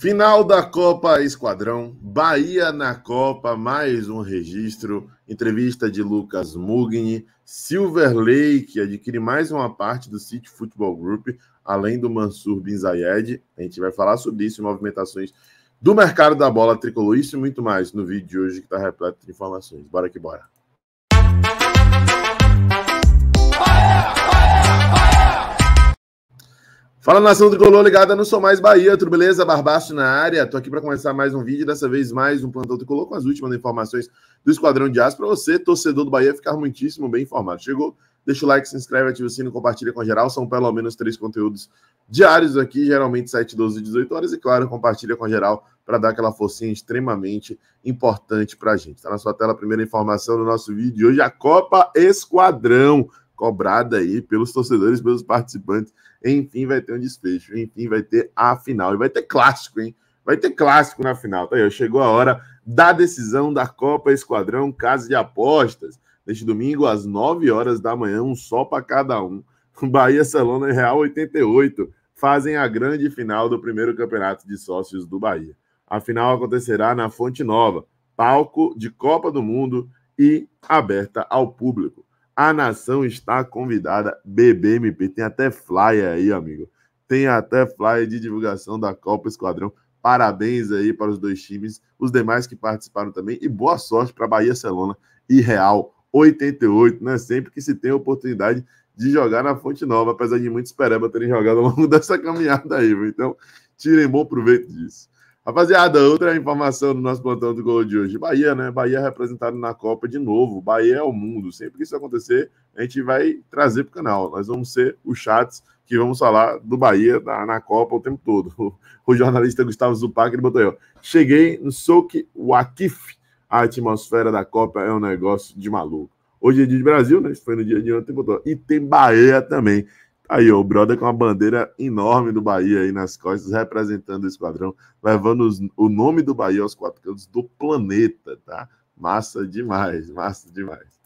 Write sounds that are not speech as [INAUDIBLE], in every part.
Final da Copa Esquadrão, Bahia na Copa, mais um registro. Entrevista de Lucas Mugni, Silver Lake adquire mais uma parte do City Football Group, além do Mansur Bin Zayed. A gente vai falar sobre isso, movimentações do mercado da bola tricolor, isso e muito mais no vídeo de hoje que está repleto de informações. Bora que bora. Fala nação tricolor ligada no Sou Mais Bahia, tudo beleza? Barbaço na área, tô aqui para começar mais um vídeo, dessa vez mais um plantão tricolor com as últimas informações do Esquadrão de Aço para você, torcedor do Bahia, ficar muitíssimo bem informado. Chegou? Deixa o like, se inscreve, ativa o sino, compartilha com a geral, são pelo menos três conteúdos diários aqui, geralmente 7, 12 e 18 horas, e claro, compartilha com a geral para dar aquela forcinha extremamente importante para a gente. Está na sua tela a primeira informação do nosso vídeo de hoje, a Copa Esquadrão cobrada aí pelos torcedores, pelos participantes. Enfim, vai ter um desfecho. Enfim, vai ter a final. E vai ter clássico, hein? Vai ter clássico na final. Tá aí, chegou a hora da decisão da Copa Esquadrão Casa de Apostas. Neste domingo, às 9 horas da manhã, um só para cada um. [LAUGHS] Bahia, Salona e Real 88 fazem a grande final do primeiro campeonato de sócios do Bahia. A final acontecerá na Fonte Nova, palco de Copa do Mundo e aberta ao público. A nação está convidada. BBMP, tem até flyer aí, amigo. Tem até flyer de divulgação da Copa Esquadrão. Parabéns aí para os dois times, os demais que participaram também. E boa sorte para Bahia, Celona e Real 88, né? Sempre que se tem a oportunidade de jogar na Fonte Nova, apesar de muitos pereba terem jogado ao longo [LAUGHS] dessa caminhada aí. Viu? Então, tirem bom proveito disso. Rapaziada, outra informação do nosso plantão do gol de hoje. Bahia, né? Bahia representado na Copa de novo. Bahia é o mundo. Sempre que isso acontecer, a gente vai trazer para o canal. Nós vamos ser os chats que vamos falar do Bahia na, na Copa o tempo todo. [LAUGHS] O, jornalista Gustavo Zupac ele botou aí, ó. Cheguei no o Wakif. A atmosfera da Copa é um negócio de maluco. Hoje é dia de Brasil, né? Isso foi no dia de ontem. Botou. E tem Bahia também. Aí, ó, o brother com uma bandeira enorme do Bahia aí nas costas, representando o esquadrão, levando os, o nome do Bahia aos quatro cantos do planeta, tá? Massa demais, massa demais.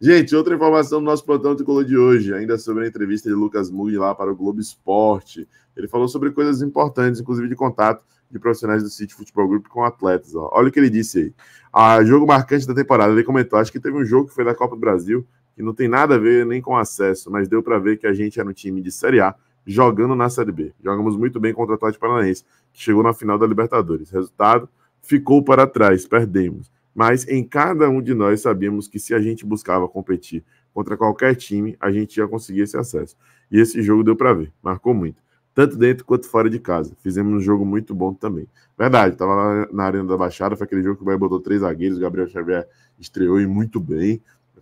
Gente, outra informação do nosso plantão de color de hoje, ainda sobre a entrevista de Lucas Mugni lá para o Globo Esporte. Ele falou sobre coisas importantes, inclusive de contato de profissionais do City Futebol Group com atletas. Ó. Olha o que ele disse aí. "A ah, jogo marcante da temporada, ele comentou, acho que teve um jogo que foi da Copa do Brasil, que não tem nada a ver nem com acesso, mas deu para ver que a gente era um time de Série A jogando na Série B. Jogamos muito bem contra o Atlético Paranaense, que chegou na final da Libertadores. Resultado: ficou para trás, perdemos. Mas em cada um de nós sabíamos que se a gente buscava competir contra qualquer time, a gente ia conseguir esse acesso. E esse jogo deu para ver, marcou muito. Tanto dentro quanto fora de casa. Fizemos um jogo muito bom também. Verdade, estava lá na Arena da Baixada, foi aquele jogo que o Bahia botou três zagueiros, o Gabriel Xavier estreou e muito bem.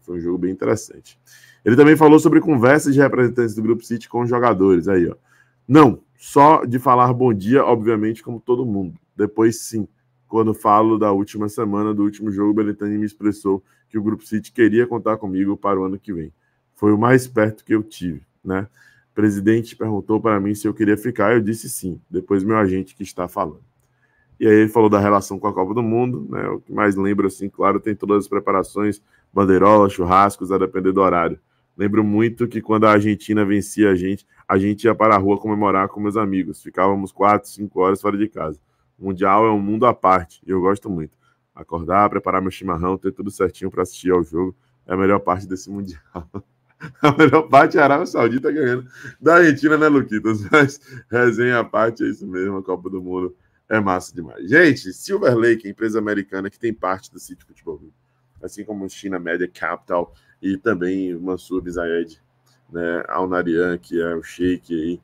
Foi um jogo bem interessante. Ele também falou sobre conversas de representantes do Grupo City com os jogadores. Aí, ó. Não, só de falar bom dia, obviamente, como todo mundo. Depois, sim, quando falo da última semana, do último jogo, o Belitani me expressou que o Grupo City queria contar comigo para o ano que vem. Foi o mais perto que eu tive, né? O presidente perguntou para mim se eu queria ficar, eu disse sim. Depois, meu agente que está falando. E aí ele falou da relação com a Copa do Mundo, né? O que mais lembro, assim, claro, tem todas as preparações, bandeirola, churrascos, a depender do horário. Lembro muito que quando a Argentina vencia a gente, a gente ia para a rua comemorar com meus amigos. Ficávamos quatro, cinco horas fora de casa. O Mundial é um mundo à parte, e eu gosto muito. Acordar, preparar meu chimarrão, ter tudo certinho para assistir ao jogo, é a melhor parte desse Mundial. [LAUGHS] A melhor parte é a Arábia Saudita ganhando da Argentina, né, Luquitas? Mas resenha à parte, é isso mesmo, a Copa do Mundo é massa demais. Gente, Silver Lake, é empresa americana que tem parte do City Futebol Clube, assim como China Media Capital e também Mansur Bizaed, né, Alnarian, que é o Sheik aí.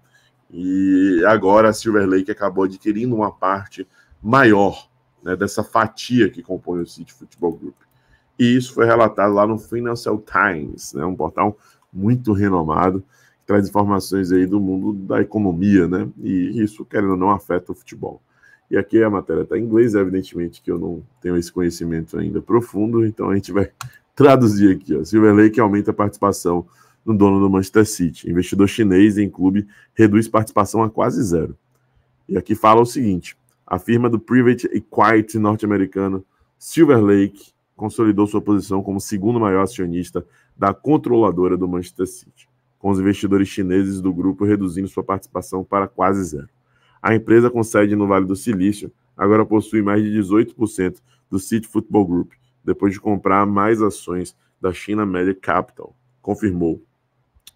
E agora a Silver Lake acabou adquirindo uma parte maior né, dessa fatia que compõe o City Football Group. E isso foi relatado lá no Financial Times, né, um portal muito renomado, que traz informações aí do mundo da economia, né? E isso, querendo ou não, afeta o futebol. E aqui a matéria está em inglês, evidentemente que eu não tenho esse conhecimento ainda profundo, então a gente vai [LAUGHS] traduzir aqui. Ó. Silver Lake aumenta a participação no dono do Manchester City. Investidor chinês em clube reduz participação a quase zero. E aqui fala o seguinte: a firma do private equity norte-americano Silver Lake consolidou sua posição como segundo maior acionista da controladora do Manchester City, com os investidores chineses do grupo reduzindo sua participação para quase zero. A empresa com sede no Vale do Silício agora possui mais de 18% do City Football Group, depois de comprar mais ações da China Media Capital, confirmou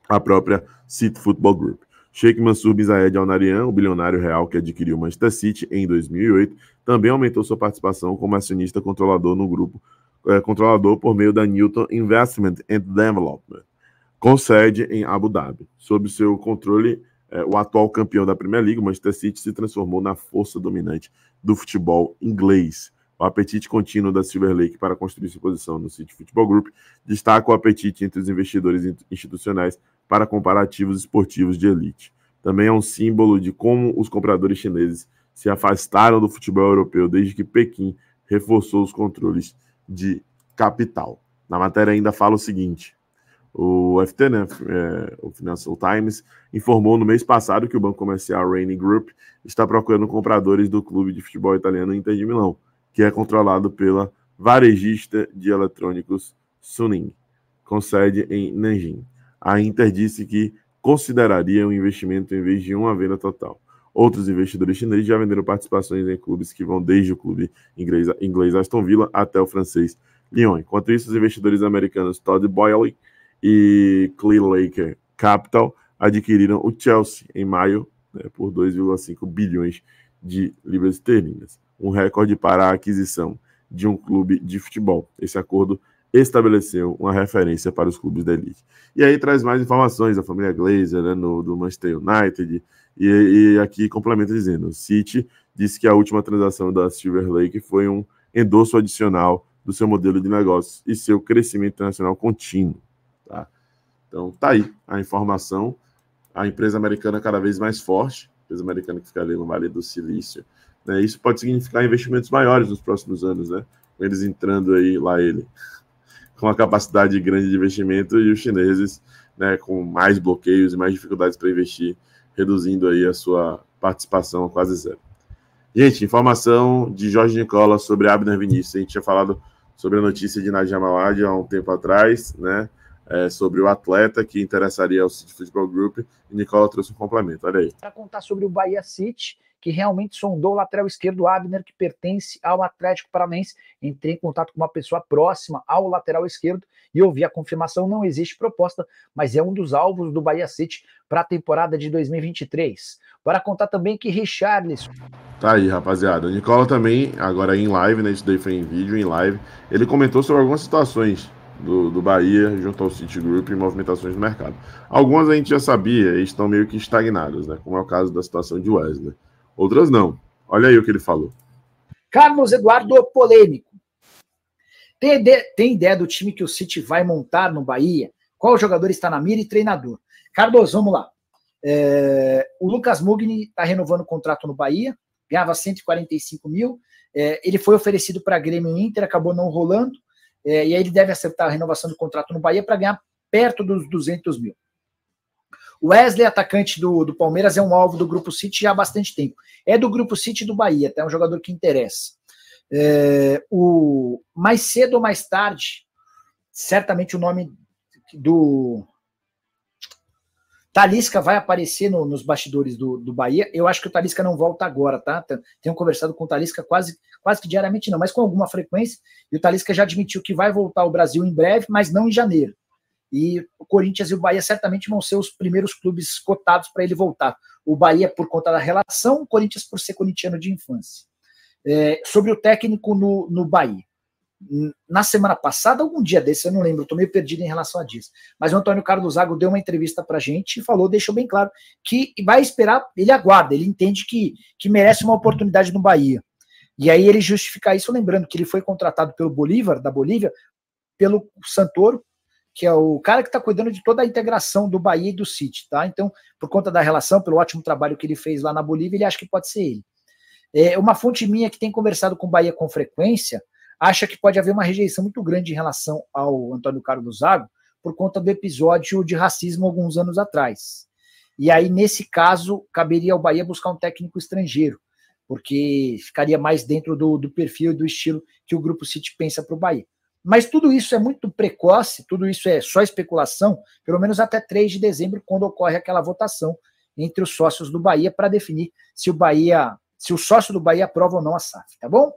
a própria City Football Group. Sheikh Mansour Bin Zayed Al Nahyan, o bilionário real que adquiriu o Manchester City em 2008, também aumentou sua participação como acionista controlador no grupo é, controlador por meio da Newton Investment and Development, com sede em Abu Dhabi. Sob seu controle é, o atual campeão da Premier League, o Manchester City, se transformou na força dominante do futebol inglês. O apetite contínuo da Silver Lake para construir sua posição no City Football Group destaca o apetite entre os investidores institucionais para comparativos esportivos de elite. Também é um símbolo de como os compradores chineses se afastaram do futebol europeu desde que Pequim reforçou os controles de capital. Na matéria ainda fala o seguinte: o FT, né, é, o Financial Times, informou no mês passado que o banco comercial Rainy Group está procurando compradores do clube de futebol italiano Inter de Milão, que é controlado pela varejista de eletrônicos Suning, com sede em Nanjing. A Inter disse que consideraria um investimento em vez de uma venda total. Outros investidores chineses já venderam participações em clubes que vão desde o clube inglês, inglês Aston Villa até o francês Lyon. Enquanto isso, os investidores americanos Todd Boyle e Clean Lake Capital adquiriram o Chelsea em maio né, por 2,5 bilhões de libras esterlinas, um recorde para a aquisição de um clube de futebol. Esse acordo estabeleceu uma referência para os clubes da elite. E aí traz mais informações da família Glazer, né, no, do Manchester United, e, e, aqui complementa dizendo, o City disse que a última transação da Silver Lake foi um endosso adicional do seu modelo de negócios e seu crescimento internacional contínuo. Tá? Então, tá aí a informação. A empresa americana é cada vez mais forte, empresa americana que fica ali no Vale do Silício. Né? Isso pode significar investimentos maiores nos próximos anos, né? Eles entrando aí, lá ele, [LAUGHS] com uma capacidade grande de investimento e os chineses né, com mais bloqueios e mais dificuldades para investir, reduzindo aí a sua participação a quase zero. Gente, informação de Jorge Nicola sobre Abner Vinícius. A gente tinha falado sobre a notícia de Nadia Mawad há um tempo atrás, né? é, sobre o atleta que interessaria ao City Football Group. E Nicola trouxe um complemento, olha aí. Para contar sobre o Bahia City, que realmente sondou o lateral esquerdo Abner, que pertence ao Atlético Paranense. Entrei em contato com uma pessoa próxima ao lateral esquerdo e ouvi a confirmação: não existe proposta, mas é um dos alvos do Bahia City para a temporada de 2023. Para contar também que Richarlison. Tá aí, rapaziada. O Nicola também, agora em live, né? Isso daí foi em vídeo, em live. Ele comentou sobre algumas situações do, do Bahia junto ao City Group e movimentações de mercado. Algumas a gente já sabia e estão meio que estagnadas, né? como é o caso da situação de Wesley. Outras não. Olha aí o que ele falou. Carlos Eduardo Polêmico. Tem, tem ideia do time que o City vai montar no Bahia? Qual jogador está na mira e treinador? Carlos, vamos lá. É, o Lucas Mugni está renovando o contrato no Bahia, ganhava 145 mil. É, ele foi oferecido para Grêmio Inter, acabou não rolando é, e aí ele deve acertar a renovação do contrato no Bahia para ganhar perto dos 200 mil. O Wesley, atacante do, do Palmeiras, é um alvo do Grupo City já há bastante tempo. É do Grupo City do Bahia, tá? é um jogador que interessa. É, o, mais cedo ou mais tarde, certamente o nome do Talisca vai aparecer no, nos bastidores do, do Bahia. Eu acho que o Talisca não volta agora, tá? Tenho conversado com o Talisca quase quase que diariamente não, mas com alguma frequência, e o Talisca já admitiu que vai voltar ao Brasil em breve, mas não em janeiro. E o Corinthians e o Bahia certamente vão ser os primeiros clubes cotados para ele voltar. O Bahia por conta da relação, o Corinthians por ser corintiano de infância. É, sobre o técnico no, no Bahia. Na semana passada, algum dia desse, eu não lembro, estou meio perdido em relação a disso. Mas o Antônio Carlos Zago deu uma entrevista para a gente e falou, deixou bem claro, que vai esperar, ele aguarda, ele entende que, que merece uma oportunidade no Bahia. E aí ele justifica isso lembrando que ele foi contratado pelo Bolívar, da Bolívia, pelo Santoro, que é o cara que está cuidando de toda a integração do Bahia e do City, tá? Então, por conta da relação, pelo ótimo trabalho que ele fez lá na Bolívia, ele acha que pode ser ele. É, uma fonte minha que tem conversado com o Bahia com frequência acha que pode haver uma rejeição muito grande em relação ao Antônio Carlos Zago por conta do episódio de racismo alguns anos atrás. E aí, nesse caso, caberia ao Bahia buscar um técnico estrangeiro porque ficaria mais dentro do, do perfil e do estilo que o Grupo City pensa para o Bahia. Mas tudo isso é muito precoce, tudo isso é só especulação, pelo menos até 3 de dezembro, quando ocorre aquela votação entre os sócios do Bahia para definir se o Bahia, se o sócio do Bahia aprova ou não a SAF, tá bom?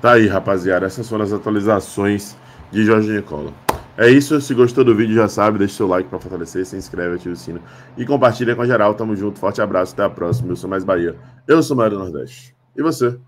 Tá aí, rapaziada. Essas foram as atualizações de Jorge Nicola. É isso, se gostou do vídeo já sabe, deixa seu like para fortalecer, se inscreve, ativa o sino e compartilha com a geral. Tamo junto, forte abraço, até a próxima. Eu sou Mais Bahia, eu sou Mário do Nordeste. E você?